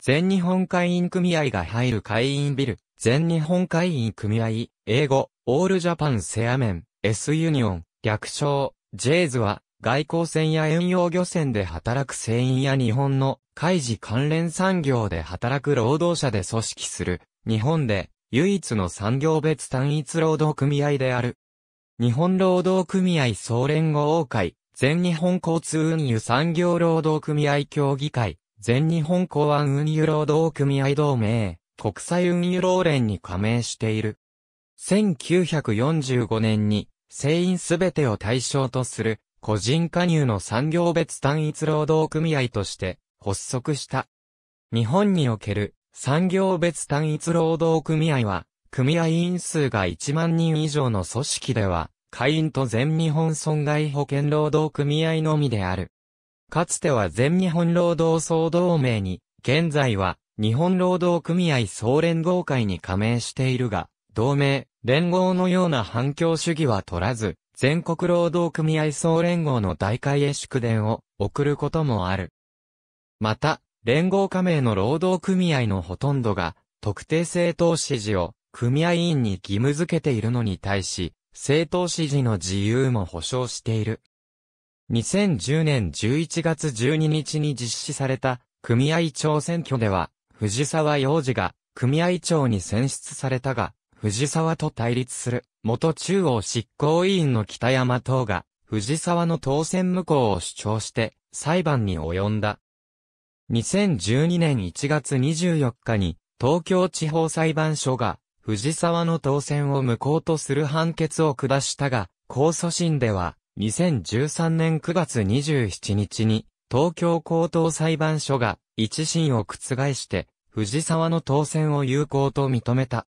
全日本会員組合が入る会員ビル、全日本会員組合、英語、オールジャパンセアメン、S ユニオン、略称、ジェイズは、外交船や遠洋漁船で働く船員や日本の海事関連産業で働く労働者で組織する、日本で唯一の産業別単一労働組合である。日本労働組合総連合会、全日本交通運輸産業労働組合協議会、全日本公安運輸労働組合同盟、国際運輸労連に加盟している。1945年に、船員すべてを対象とする、個人加入の産業別単一労働組合として、発足した。日本における、産業別単一労働組合は、組合員数が1万人以上の組織では、会員と全日本損害保険労働組合のみである。かつては全日本労働総同盟に、現在は日本労働組合総連合会に加盟しているが、同盟、連合のような反共主義は取らず、全国労働組合総連合の大会へ祝電を送ることもある。また、連合加盟の労働組合のほとんどが、特定政党支持を組合員に義務付けているのに対し、政党支持の自由も保障している。2010年11月12日に実施された組合長選挙では、藤沢洋二が組合長に選出されたが、藤沢と対立する元中央執行委員の北山等が、藤沢の当選無効を主張して裁判に及んだ。2012年1月24日に東京地方裁判所が藤沢の当選を無効とする判決を下したが、控訴審では2013年9月27日に、東京高等裁判所が、一審を覆して、藤沢の当選を有効と認めた。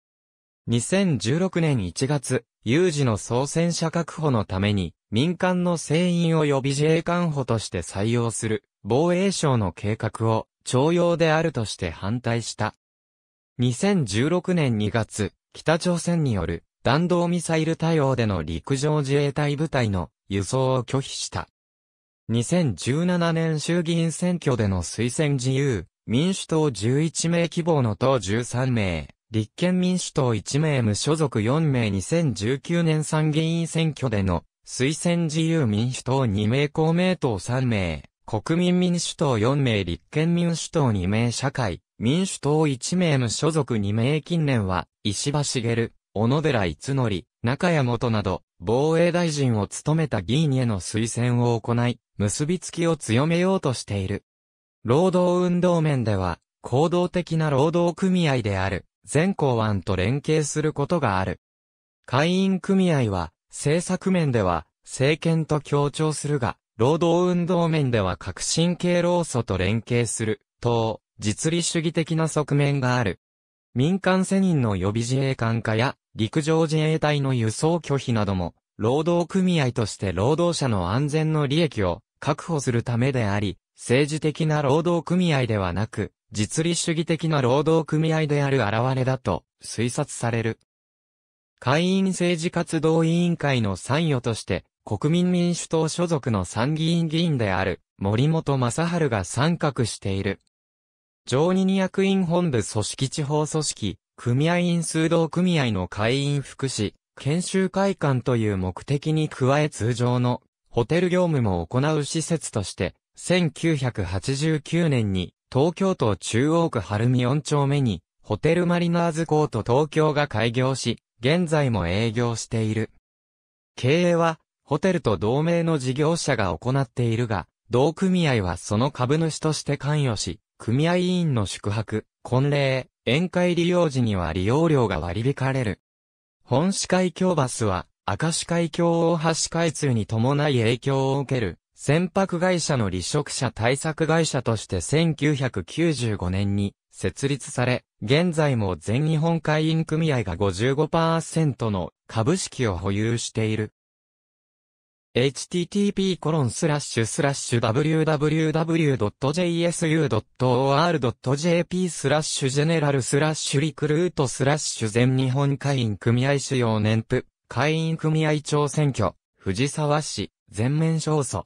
2016年1月、有事の総選者確保のために、民間の船員を予備自衛官補として採用する、防衛省の計画を、徴用であるとして反対した。2016年2月、北朝鮮による弾道ミサイル対応での陸上自衛隊部隊の輸送を拒否した。2017年衆議院選挙での推薦自由、民主党11名希望の党13名、立憲民主党1名無所属4名2019年参議院選挙での推薦自由民主党2名公明党3名、国民民主党4名立憲民主党2名社会、民主党1名無所属2名近年は、石破茂、小野寺逸則、中山となど、防衛大臣を務めた議員への推薦を行い、結びつきを強めようとしている。労働運動面では、行動的な労働組合である、全公安と連携することがある。会員組合は、政策面では、政権と協調するが、労働運動面では革新系労組と連携する、等、実利主義的な側面がある。民間専任の予備自衛官化や陸上自衛隊の輸送拒否なども、労働組合として労働者の安全の利益を確保するためであり、政治的な労働組合ではなく、実利主義的な労働組合である現れだと推察される。会員政治活動委員会の参与として、国民民主党所属の参議院議員である森本正春が参画している。常任役員本部組織地方組織、組合員数同組合の会員福祉、研修会館という目的に加え通常のホテル業務も行う施設として、1989年に東京都中央区晴海4丁目にホテルマリナーズコート東京が開業し、現在も営業している。経営はホテルと同盟の事業者が行っているが、同組合はその株主として関与し、組合員の宿泊、婚礼、宴会利用時には利用料が割り引かれる。本市海峡バスは、赤市海峡大橋開通に伴い影響を受ける、船舶会社の離職者対策会社として1995年に設立され、現在も全日本会員組合が55%の株式を保有している。http://www.jsu.or.jp スラッシュジェネラルスラッシュリクルートスラッシュ全日本会員組合主要年譜会員組合長選挙藤沢市全面勝訴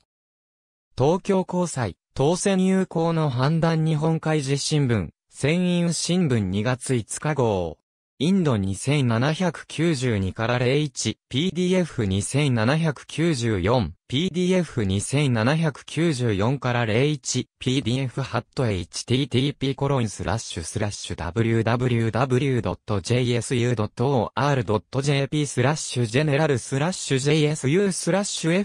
東京高裁当選有効の判断日本海実新聞、船員新聞2月5日号。インド2792から01、PDF2794 PDF2794 から 01PDF8http コロンスラッシュスラッシュ www.jsu.or.jp スラッシュジェネラルスラッシュ jsu スラッシュ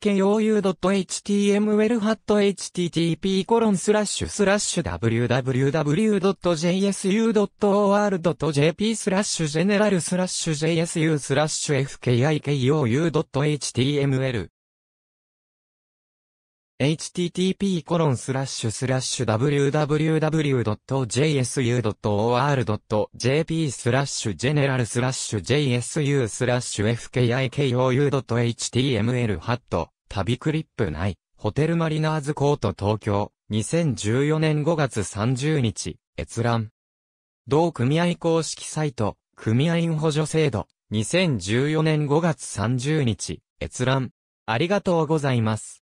fkikou.html ハット http コロンスラッシュスラッシュ www.jsu.or.jp スラッシュジェネラルスラッシュ jsu スラッシュ fkikou.html http://www.jsu.or.jp スラッシュ general スラッシュ jsu スラッシュ fkikou.html ハット旅クリップ内ホテルマリナーズコート東京2014年5月30日閲覧同組合公式サイト組合員補助制度2014年5月30日閲覧ありがとうございます